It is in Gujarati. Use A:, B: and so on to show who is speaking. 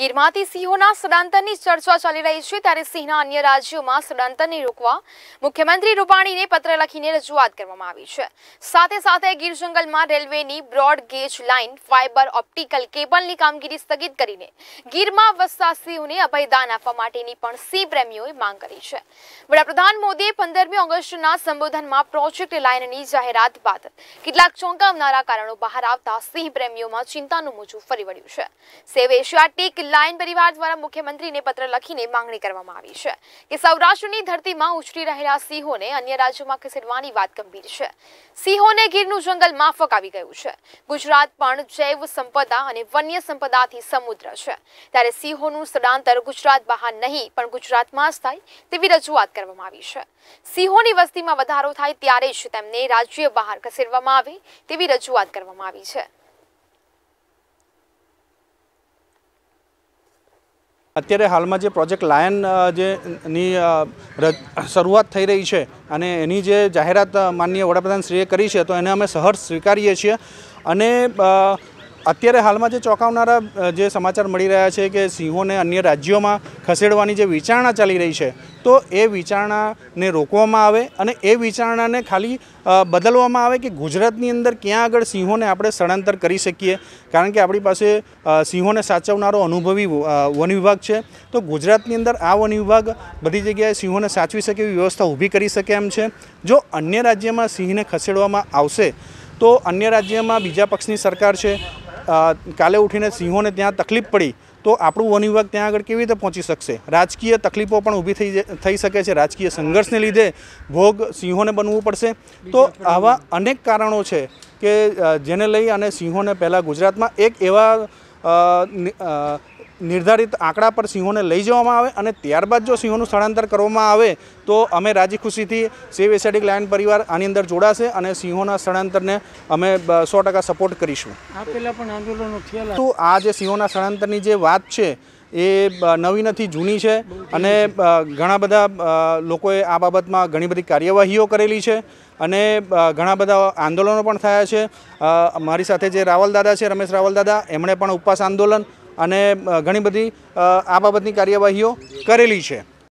A: ગીરમાંથી સિંહોના સ્થળાંતરની ચર્ચા ચાલી રહી છે ત્યારે સિંહના અન્ય રાજ્યોમાં સ્થળાંતરને રોકવા મુખ્યમંત્રી રૂપાણીને પત્ર લખીને રજૂઆત કરવામાં આવી છે સાથે સાથે ગીર જંગલમાં રેલવેની broad gauge line fibre optical કેબલની કામગીરી સ્થગિત કરીને ગીરમાં વસતા સિંહોને અભયદાન આપવા માટેની પણ સિંહ પ્રેમીઓએ માંગ કરી છે વડાપ્રધાન મોદીએ પંદરમી ઓગસ્ટના સંબોધનમાં પ્રોજેક્ટ લાઇનની જાહેરાત બાદ કેટલાક ચોંકાવનારા કારણો બહાર આવતા સિંહ પ્રેમીઓમાં ચિંતાનું મોજું ફરી વળ્યું છે સેવ એશિયાટિક લાયન પરિવાર દ્વારા મુખ્યમંત્રીને પત્ર લખીને માંગણી કરવામાં આવી છે કે સૌરાષ્ટ્રની ધરતીમાં ઉછરી રહેલા સિંહોને અન્ય રાજ્યોમાં ખસેડવાની વાત ગંભીર છે સિંહોને ગીરનું જંગલ માફક આવી ગયું છે ગુજરાત પણ જૈવ સંપદા અને વન્ય સંપદાથી સમુદ્ર છે ત્યારે સિંહોનું સ્થળાંતર ગુજરાત બહાર નહીં પણ ગુજરાતમાં જ થાય તેવી રજૂઆત કરવામાં આવી છે સિંહોની વસ્તીમાં વધારો થાય ત્યારે જ તેમને રાજ્ય બહાર ખસેડવામાં આવે તેવી રજૂઆત કરવામાં આવી છે
B: અત્યારે હાલમાં જે પ્રોજેક્ટ લાયન જે જેની શરૂઆત થઈ રહી છે અને એની જે જાહેરાત માનનીય વડાપ્રધાનશ્રીએ કરી છે તો એને અમે સહર્ષ સ્વીકારીએ છીએ અને અત્યારે હાલમાં જે ચોંકાવનારા જે સમાચાર મળી રહ્યા છે કે સિંહોને અન્ય રાજ્યોમાં ખસેડવાની જે વિચારણા ચાલી રહી છે તો એ વિચારણાને રોકવામાં આવે અને એ વિચારણાને ખાલી બદલવામાં આવે કે ગુજરાતની અંદર ક્યાં આગળ સિંહોને આપણે સ્થળાંતર કરી શકીએ કારણ કે આપણી પાસે સિંહોને સાચવનારો અનુભવી વન વિભાગ છે તો ગુજરાતની અંદર આ વન વિભાગ બધી જગ્યાએ સિંહોને સાચવી શકે એવી વ્યવસ્થા ઊભી કરી શકે એમ છે જો અન્ય રાજ્યમાં સિંહને ખસેડવામાં આવશે તો અન્ય રાજ્યમાં બીજા પક્ષની સરકાર છે કાલે ઉઠીને સિંહોને ત્યાં તકલીફ પડી તો આપણું વન વિભાગ ત્યાં આગળ કેવી રીતે પહોંચી શકશે રાજકીય તકલીફો પણ ઊભી થઈ થઈ શકે છે રાજકીય સંઘર્ષને લીધે ભોગ સિંહોને બનવું પડશે તો આવા અનેક કારણો છે કે જેને લઈ અને સિંહોને પહેલાં ગુજરાતમાં એક એવા નિર્ધારિત આંકડા પર સિંહોને લઈ જવામાં આવે અને ત્યારબાદ જો સિંહોનું સ્થળાંતર કરવામાં આવે તો અમે રાજી ખુશીથી સેવ એસેડિક લાયન પરિવાર આની અંદર જોડાશે અને સિંહોના સ્થળાંતરને અમે સો ટકા સપોર્ટ કરીશું તો આ જે સિંહોના સ્થળાંતરની જે વાત છે એ નવી નથી જૂની છે અને ઘણા બધા લોકોએ આ બાબતમાં ઘણી બધી કાર્યવાહીઓ કરેલી છે અને ઘણા બધા આંદોલનો પણ થયા છે મારી સાથે જે રાવલ દાદા છે રમેશ રાવલ દાદા એમણે પણ ઉપવાસ આંદોલન અને ઘણી બધી આ બાબતની કાર્યવાહીઓ કરેલી છે